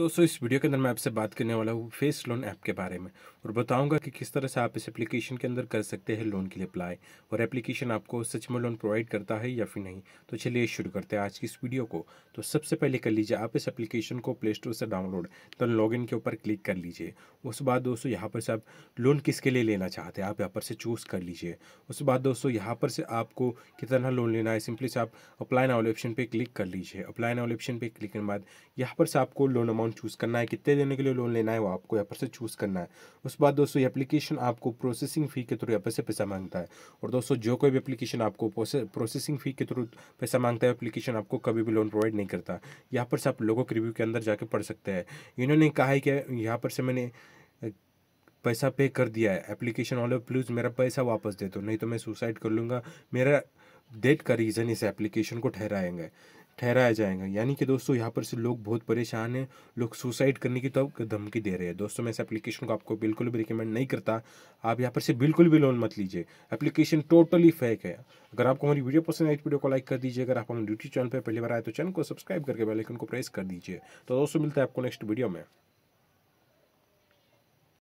दोस्तों इस वीडियो के अंदर मैं आपसे बात करने वाला हूँ फेस लोन ऐप के बारे में और बताऊंगा कि किस तरह से आप इस एप्लीकेशन के अंदर कर सकते हैं लोन के लिए अप्लाई और एप्लीकेशन आपको सच में लोन प्रोवाइड करता है या फिर नहीं तो चलिए शुरू करते हैं आज की इस वीडियो को तो सबसे पहले कर लीजिए आप इस एप्लीकेशन को प्ले स्टोर से डाउनलोड तो लॉग के ऊपर क्लिक कर लीजिए उसके बाद दोस्तों यहाँ पर से आप लोन किसके लिए लेना चाहते हैं आप यहाँ पर से चूज़ कर लीजिए उसके बाद दोस्तों यहाँ पर से आपको कितना लोन लेना है सिंपली से आप अप्लाई नाउ ऑप्शन पर क्लिक कर लीजिए अप्लाई नाउ ऑप्शन पर क्लिक करने बाद यहाँ पर से आपको लोन अमाउंट लोन चूज़ करना है कितने देने के लिए लोन लेना है वो आपको यहाँ पर से चूज़ करना है उस बाद दोस्तों ये एप्लीकेशन आपको प्रोसेसिंग फ़ी के थ्रू यहाँ पर से पैसा मांगता है और दोस्तों जो कोई भी एप्लीकेशन आपको प्रोसेसिंग फ़ी के थ्रू पैसा मांगता है एप्लीकेशन आपको कभी भी लोन प्रोवाइड नहीं करता यहाँ पर से आप लोगों के रिव्यू के अंदर जाके पढ़ सकते हैं इन्होंने कहा है कि यहाँ पर से मैंने पैसा पे कर दिया है एप्लीकेशन वाले प्लीज़ मेरा पैसा वापस दे दो नहीं तो मैं सुसाइड कर लूँगा मेरा डेट का रीज़न इस एप्लीकेशन को ठहराएंगे ठहराया जाएगा यानी कि दोस्तों यहाँ पर से लोग बहुत परेशान हैं लोग सुसाइड करने की तो धमकी दे रहे हैं दोस्तों मैं इस एप्लीकेशन को आपको बिल्कुल भी रिकमेंड नहीं करता आप यहाँ पर से बिल्कुल भी लोन मत लीजिए एप्लीकेशन टोटली फेक है अगर आपको हमारी वीडियो पसंद है तो वीडियो को लाइक कर दीजिए अगर आप हमारे यूट्यूब चैनल पर पहली बार आए तो चैनल को सब्सक्राइब करके बेलाइकन को प्रेस कर दीजिए तो दोस्तों मिलता है आपको नेक्स्ट वीडियो में